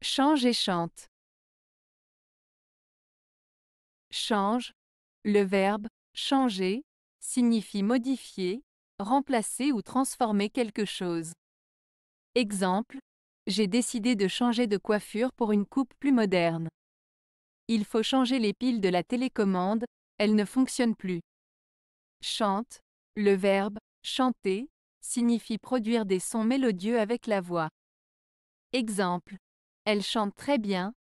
Change et chante. Change. Le verbe changer signifie modifier, remplacer ou transformer quelque chose. Exemple, j'ai décidé de changer de coiffure pour une coupe plus moderne. Il faut changer les piles de la télécommande, elles ne fonctionnent plus. Chante, le verbe chanter signifie produire des sons mélodieux avec la voix. Exemple, elle chante très bien.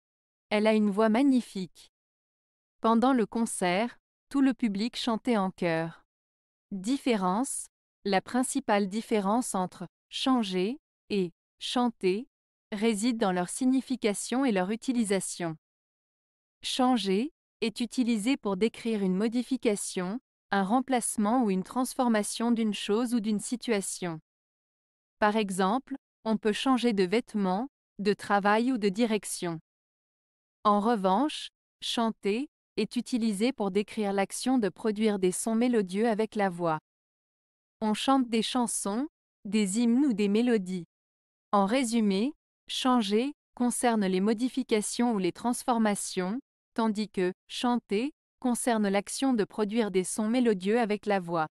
Elle a une voix magnifique. Pendant le concert, tout le public chantait en chœur. Différence La principale différence entre changer et chanter réside dans leur signification et leur utilisation. Changer est utilisé pour décrire une modification, un remplacement ou une transformation d'une chose ou d'une situation. Par exemple, on peut changer de vêtements, de travail ou de direction. En revanche, chanter est utilisé pour décrire l'action de produire des sons mélodieux avec la voix. On chante des chansons, des hymnes ou des mélodies. En résumé, changer concerne les modifications ou les transformations, tandis que chanter concerne l'action de produire des sons mélodieux avec la voix.